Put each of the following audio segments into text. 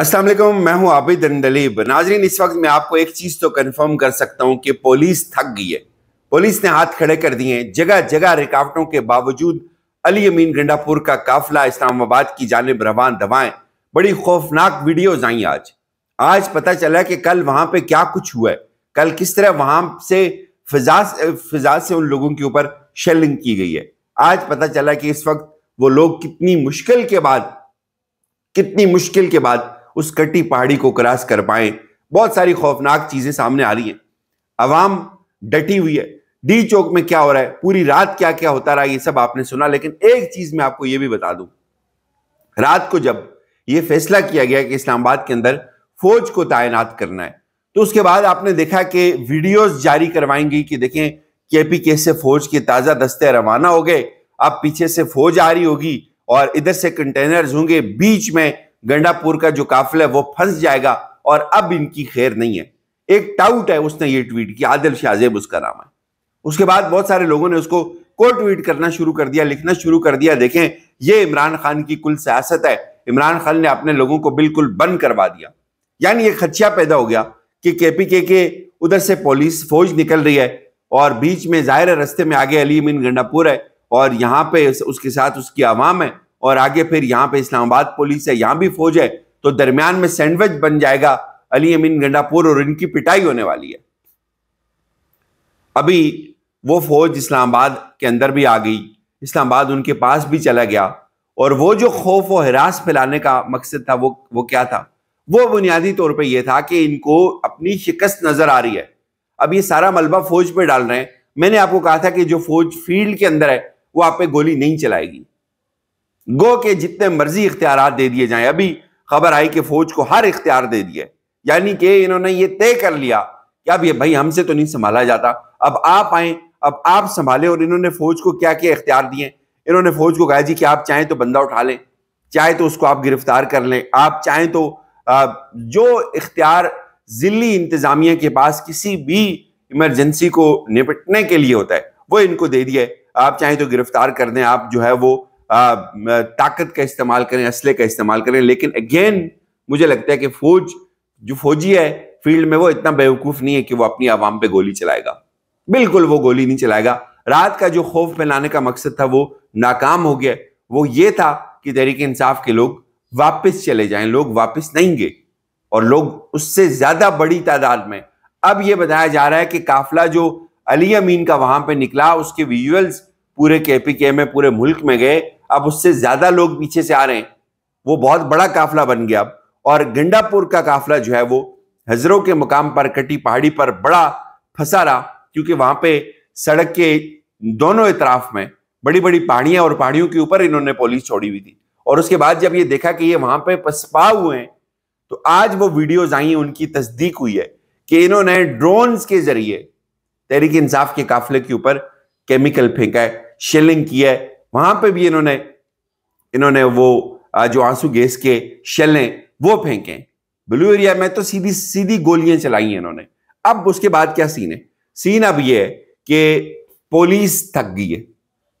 असलम मैं हूं आबिद अंडलीब नाजरीन इस वक्त मैं आपको एक चीज़ तो कंफर्म कर सकता हूं कि पुलिस थक गई है पुलिस ने हाथ खड़े कर दिए हैं जगह जगह रिकावटों के बावजूद अली अमीन गंडापुर का काफिला इस्लामाबाद की जानब रवान दवाएं बड़ी खौफनाक वीडियोज आई आज आज पता चला कि कल वहां पे क्या कुछ हुआ है कल किस तरह वहां से फिजा फिजा से उन लोगों के ऊपर शेलिंग की गई है आज पता चला कि इस वक्त वो लोग कितनी मुश्किल के बाद कितनी मुश्किल के बाद उस कटी पहाड़ी को क्रॉस कर पाए बहुत सारी खौफनाक चीजें सामने आ रही हैं आवाम डटी हुई है डी चौक में क्या हो रहा है पूरी रात क्या क्या होता रहा ये सब आपने सुना लेकिन एक चीज मैं आपको ये भी बता दूं रात को जब ये फैसला किया गया कि इस्लामाबाद के अंदर फौज को तैनात करना है तो उसके बाद आपने देखा कि वीडियोस जारी करवाएंगी कि देखें केपी के से फौज के ताजा दस्ते रवाना हो गए अब पीछे से फौज आ रही होगी और इधर से कंटेनर्स होंगे बीच में गंडापुर का जो काफिला है वो फंस जाएगा और अब इनकी खैर नहीं है एक टाउट है उसने ये ट्वीट किया आदिल शाहजेब उसका नाम है उसके बाद बहुत सारे लोगों ने उसको को ट्वीट करना शुरू कर दिया लिखना शुरू कर दिया देखें ये इमरान खान की कुल सियासत है इमरान खान ने अपने लोगों को बिल्कुल बंद करवा दिया यानी ये खदशा पैदा हो गया कि केपीके के उधर से पुलिस फौज निकल रही है और बीच में जाहिर रस्ते में आगे अली अमीन गंडापुर है और यहाँ पे उसके साथ उसकी आवाम है और आगे फिर यहाँ पे इस्लामाबाद पुलिस है यहाँ भी फौज है तो दरमियान में सैंडविच बन जाएगा अली अमीन गंडापुर और इनकी पिटाई होने वाली है अभी वो फौज इस्लामाबाद के अंदर भी आ गई इस्लामाबाद उनके पास भी चला गया और वो जो खौफ और हिरास फैलाने का मकसद था वो वो क्या था वो बुनियादी तौर पे ये था कि इनको अपनी शिकस्त नजर आ रही है अब ये सारा मलबा फौज पे डाल रहे हैं मैंने आपको कहा था कि जो फौज फील्ड के अंदर है वो आप पे गोली नहीं चलाएगी गो के जितने मर्जी इख्तियार दे दिए जाएं अभी खबर आई कि फौज को हर इख्तियार दे दिए यानी कि इन्होंने ये तय कर लिया कि अब ये भाई हमसे तो नहीं संभाला जाता अब आप आए अब आप संभाले और इन्होंने फौज को क्या क्या इख्तियार दिए इन्होंने फौज को कहा जी कि आप चाहें तो बंदा उठा लें चाहे तो उसको आप गिरफ्तार कर लें आप चाहें तो जो इख्तियार जिली इंतजामिया के पास किसी भी इमरजेंसी को निपटने के लिए होता है वो इनको दे दिया आप चाहें तो गिरफ्तार कर दें आप जो है वो ताकत का इस्तेमाल करें असले का इस्तेमाल करें लेकिन अगेन मुझे लगता है कि फौज जो फौजी है फील्ड में वो इतना बेवकूफ नहीं है कि वो अपनी आवाम पे गोली चलाएगा बिल्कुल वो गोली नहीं चलाएगा रात का जो खौफ फैलाने का मकसद था वो नाकाम हो गया वो ये था कि तहरीक इंसाफ के लोग वापस चले जाएं लोग वापस नहीं गए और लोग उससे ज्यादा बड़ी तादाद में अब ये बताया जा रहा है कि काफिला जो अली अमीन का वहां पे निकला उसके विजुअल्स पूरे के के में पूरे मुल्क में गए अब उससे ज्यादा लोग पीछे से आ रहे हैं वो बहुत बड़ा काफिला बन गया अब और गंडापुर का काफिला जो है वो हजरों के मुकाम पर कटी पहाड़ी पर बड़ा फंसा रहा क्योंकि वहां पे सड़क के दोनों इतराफ में बड़ी बड़ी पहाड़ियां और पहाड़ियों के ऊपर इन्होंने पोलिस छोड़ी हुई थी और उसके बाद जब ये देखा कि ये वहां पे पसपा हुए हैं तो आज वो वीडियोज आई उनकी तस्दीक हुई है कि इन्होंने ड्रोन के जरिए तहरीक इंसाफ के काफिले के ऊपर केमिकल फेंका है शेलिंग की है वहां पे भी इन्होंने इन्होंने वो जो आंसू गैस के शेल वो फेंके ब्लू एरिया में तो सीधी सीधी गोलियां चलाई इन्होंने अब उसके बाद क्या सीन है सीन अब ये है कि पुलिस थक गई है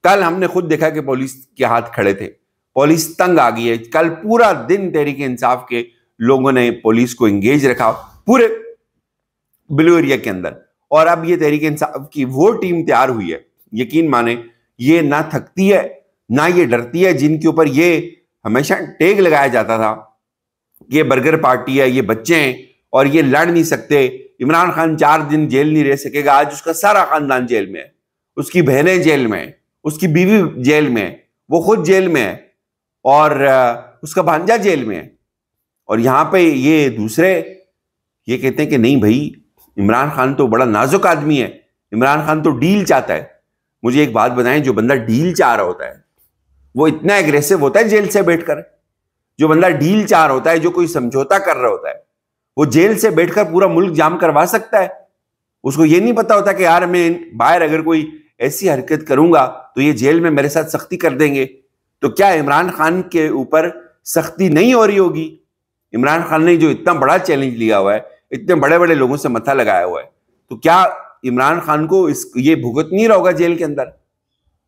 कल हमने खुद देखा कि पुलिस के हाथ खड़े थे पुलिस तंग आ गई है कल पूरा दिन तहरीके इंसाफ के लोगों ने पुलिस को इंगेज रखा पूरे ब्लू एरिया के अंदर और अब ये तहरीके इंसाफ की वो टीम तैयार हुई है यकीन माने ये ना थकती है ना ये डरती है जिनके ऊपर ये हमेशा टेग लगाया जाता था ये बर्गर पार्टी है ये बच्चे हैं और ये लड़ नहीं सकते इमरान खान चार दिन जेल नहीं रह सकेगा आज उसका सारा खानदान जेल में है उसकी बहनें जेल में है उसकी बीवी जेल में है वो खुद जेल में है और उसका भांजा जेल में है और यहाँ पे ये दूसरे ये कहते हैं कि नहीं भाई इमरान खान तो बड़ा नाजुक आदमी है इमरान खान तो डील चाहता है मुझे एक बात बताएं जो बंदा डील चाह रहा होता है वो इतना एग्रेसिव होता है जेल से बैठकर जो बंदा डील चाह रहा होता है जो कोई समझौता कर रहा होता है वो जेल से बैठकर पूरा मुल्क जाम करवा सकता है उसको ये नहीं पता होता कि यार मैं बाहर अगर कोई ऐसी हरकत करूंगा तो ये जेल में मेरे साथ सख्ती कर देंगे तो क्या इमरान खान के ऊपर सख्ती नहीं हो रही होगी इमरान खान ने जो इतना बड़ा चैलेंज लिया हुआ है इतने बड़े बड़े लोगों से मथा लगाया हुआ है तो क्या इमरान खान को इस ये भुगत नहीं रहा होगा जेल के अंदर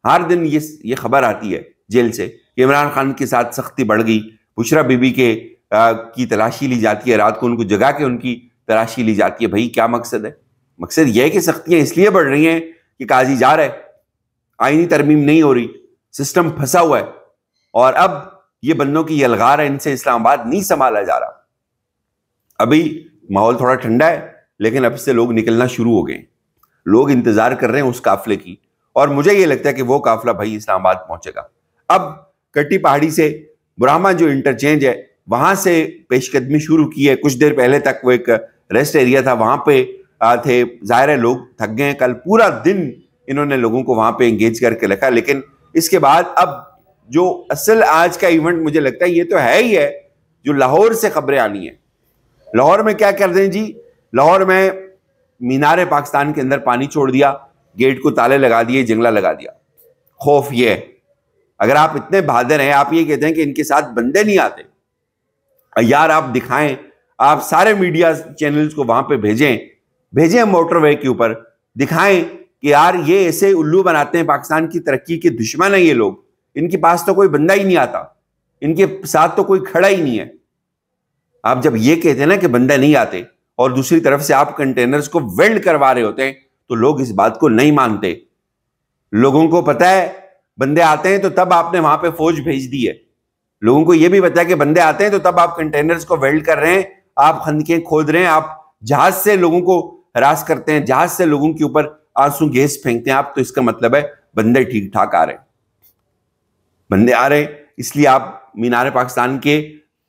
हर दिन ये ये खबर आती है जेल से कि इमरान खान के साथ सख्ती बढ़ गई बुशरा बीबी के आ, की तलाशी ली जाती है रात को उनको जगा के उनकी तलाशी ली जाती है भाई क्या मकसद है मकसद यह है कि सख्तियां इसलिए बढ़ रही हैं कि काजी जा रहा है आइनी तरमीम नहीं हो रही सिस्टम फंसा हुआ है और अब ये बंदों की यलगार है इनसे इस्लामाबाद नहीं संभाला जा रहा अभी माहौल थोड़ा ठंडा है लेकिन अब से लोग निकलना शुरू हो गए लोग इंतजार कर रहे हैं उस काफिले की और मुझे ये लगता है कि वो काफिला भाई इस्लामाबाद पहुंचेगा अब कट्टी पहाड़ी से बुरामा जो इंटरचेंज है वहां से पेशकदमी शुरू की है कुछ देर पहले तक वो एक रेस्ट एरिया था वहां पे थे जाहिर है लोग थक गए कल पूरा दिन इन्होंने लोगों को वहां पे एंगेज करके रखा लेकिन इसके बाद अब जो असल आज का इवेंट मुझे लगता है ये तो है ही है जो लाहौर से खबरें आनी है लाहौर में क्या कर दें जी लाहौर में मीनार पाकिस्तान के अंदर पानी छोड़ दिया गेट को ताले लगा दिए जंगला लगा दिया खौफ ये है अगर आप इतने बहादुर हैं आप ये कहते हैं कि इनके साथ बंदे नहीं आते यार आप दिखाएं आप सारे मीडिया चैनल्स को वहां पे भेजें भेजें मोटरवे के ऊपर दिखाएं कि यार ये ऐसे उल्लू बनाते हैं पाकिस्तान की तरक्की के दुश्मन है ये लोग इनके पास तो कोई बंदा ही नहीं आता इनके साथ तो कोई खड़ा ही नहीं है आप जब ये कहते हैं ना कि बंदा नहीं आते और दूसरी तरफ से आप कंटेनर्स को वेल्ड करवा रहे होते हैं तो लोग इस बात को नहीं मानते लोगों को पता है बंदे आते हैं तो तब आपने वहां पे फौज भेज दी है लोगों को यह भी पता है कि बंदे आते हैं तो तब आप कंटेनर्स को वेल्ड कर रहे हैं आप खंदकें खोद रहे हैं आप जहाज से लोगों को हरास करते हैं जहाज से लोगों के ऊपर आंसू गैस फेंकते हैं आप तो इसका मतलब है बंदे ठीक ठाक आ रहे हैं बंदे आ रहे हैं इसलिए आप मीनार पाकिस्तान के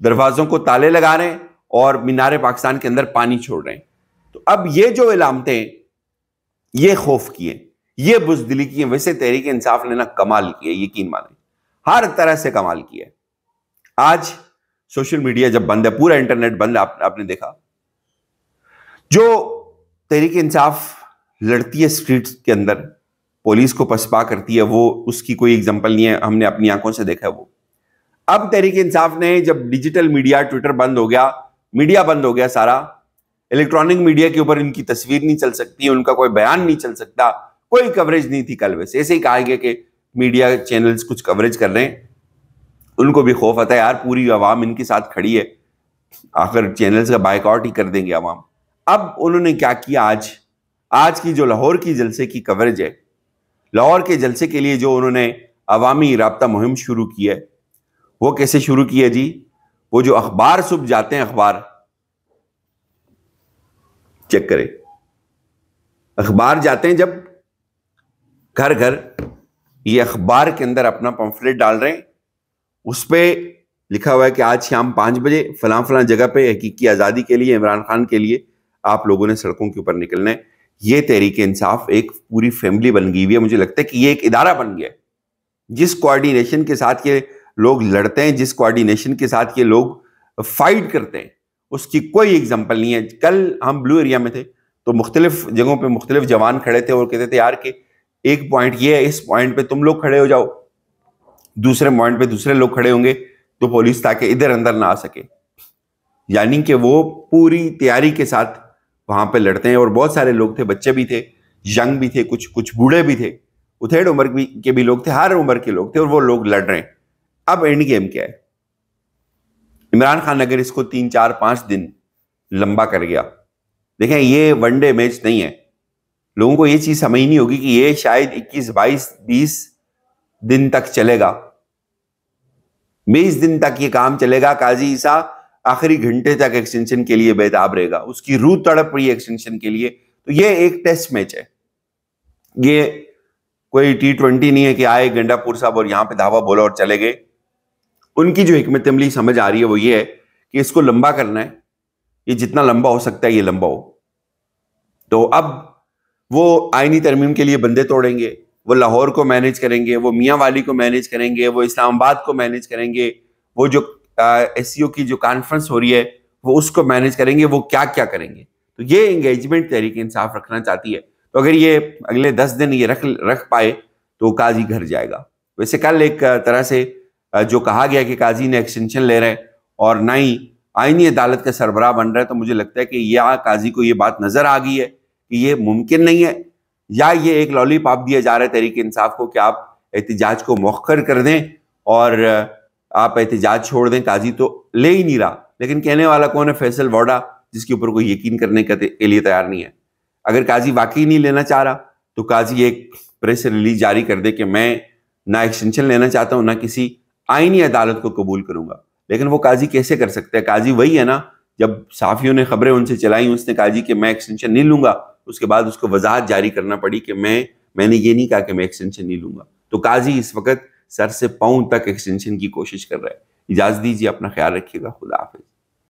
दरवाजों को ताले लगा रहे हैं और मीनार पाकिस्तान के अंदर पानी छोड़ रहे हैं तो अब ये जो इलामतें ये खौफ की है ये बुजदिली की है वैसे तहरीक इंसाफ ने ना कमाल है यकीन माने हर तरह से कमाल की है आज सोशल मीडिया जब बंद है पूरा इंटरनेट बंद है आप, आपने देखा जो तहरीक इंसाफ लड़ती है स्ट्रीट के अंदर पुलिस को पसपा करती है वो उसकी कोई एग्जाम्पल नहीं है हमने अपनी आंखों से देखा है वो अब तहरीक इंसाफ ने जब डिजिटल मीडिया ट्विटर बंद हो गया मीडिया बंद हो गया सारा इलेक्ट्रॉनिक मीडिया के ऊपर इनकी तस्वीर नहीं चल सकती उनका कोई बयान नहीं चल सकता कोई कवरेज नहीं थी कल वैसे ऐसे ही कहा गया कि मीडिया चैनल्स कुछ कवरेज कर रहे हैं उनको भी खौफ आता है यार पूरी आवाम इनके साथ खड़ी है आखिर चैनल्स का बाइकआउट ही कर देंगे आवाम अब उन्होंने क्या किया आज आज की जो लाहौर की जलसे की कवरेज है लाहौर के जलसे के लिए जो उन्होंने अवामी रबता मुहिम शुरू की है वो कैसे शुरू की है जी वो जो अखबार सुबह जाते हैं अखबार चेक करें अखबार जाते हैं जब घर घर ये अखबार के अंदर अपना पंफलेट डाल रहे हैं उस पर लिखा हुआ है कि आज शाम पांच बजे फलां फलां जगह पे हकीकी आज़ादी के लिए इमरान खान के लिए आप लोगों ने सड़कों के ऊपर निकलना है ये तहरीक इंसाफ एक पूरी फैमिली बन गई हुई है मुझे लगता है कि ये एक इदारा बन गया है जिस कोऑर्डिनेशन के साथ ये लोग लड़ते हैं जिस कोऑर्डिनेशन के साथ ये लोग फाइट करते हैं उसकी कोई एग्जाम्पल नहीं है कल हम ब्लू एरिया में थे तो मुख्तलिफ जगहों पर मुख्तलिफ जवान खड़े थे और कहते थे यार कि एक पॉइंट ये है इस पॉइंट पे तुम लोग खड़े हो जाओ दूसरे पॉइंट पे दूसरे लोग खड़े होंगे तो पुलिस ताकि इधर अंदर ना आ सके यानी कि वो पूरी तैयारी के साथ वहां पर लड़ते हैं और बहुत सारे लोग थे बच्चे भी थे यंग भी थे कुछ कुछ बूढ़े भी थे उथेड़ उम्र के भी लोग थे हर उम्र के लोग थे और वो लोग लड़ रहे हैं अब एंड गेम क्या है इमरान खान अगर इसको तीन चार पांच दिन लंबा कर गया देखें ये वनडे मैच नहीं है लोगों को ये चीज समझ नहीं होगी कि ये शायद 21, 22, 20 दिन तक चलेगा बीस दिन तक ये काम चलेगा काजी ईसा आखिरी घंटे तक एक्सटेंशन के लिए बेताब रहेगा उसकी रूह तड़प रही है एक्सटेंशन के लिए तो ये एक टेस्ट मैच है ये कोई टी ट्वेंटी नहीं है कि आए गंडापुर साहब और यहां पे धावा बोला और चले गए उनकी जो हमत अमली समझ आ रही है वो ये है कि इसको लंबा करना है ये जितना लंबा हो सकता है ये लंबा हो तो अब वो आइनी तरमीम के लिए बंदे तोड़ेंगे वो लाहौर को मैनेज करेंगे वो मियाँ वाली को मैनेज करेंगे वो इस्लामाबाद को मैनेज करेंगे वो जो एस e की जो कॉन्फ्रेंस हो रही है वो उसको मैनेज करेंगे वो क्या क्या करेंगे तो ये इंगेजमेंट तहरीक इंसाफ रखना चाहती है तो अगर ये अगले दस दिन ये रख रख पाए तो काजी घर जाएगा वैसे कल एक तरह से जो कहा गया कि काजी ने एक्सटेंशन ले रहे हैं और ना ही आइनी अदालत का सरबराह बन रहे है तो मुझे लगता है कि या काजी को ये बात नज़र आ गई है कि ये मुमकिन नहीं है या ये एक लॉलीपॉप दिया जा रहा है तहरीक इंसाफ को कि आप एहतजाज को मौखर कर दें और आप एहतजाज छोड़ दें काजी तो ले ही नहीं रहा लेकिन कहने वाला कौन है फैसल वोडा जिसके ऊपर कोई यकीन करने के लिए तैयार नहीं है अगर काजी वाकई नहीं लेना चाह रहा तो काजी एक प्रेस रिलीज जारी कर दे कि मैं ना एक्सटेंशन लेना चाहता हूँ ना किसी आइनी अदालत को कबूल करूंगा लेकिन वो काजी कैसे कर सकते हैं काजी वही है ना जब साफियों ने खबरें उनसे चलाई उसने काजी कि मैं एक्सटेंशन नहीं लूंगा उसके बाद उसको वजाहत जारी करना पड़ी कि मैं मैंने ये नहीं कहा कि मैं एक्सटेंशन नहीं लूंगा तो काजी इस वक्त सर से पाँव तक एक्सटेंशन की कोशिश कर रहा है इजाज़त दीजिए अपना ख्याल रखिएगा खुदा हाफिज़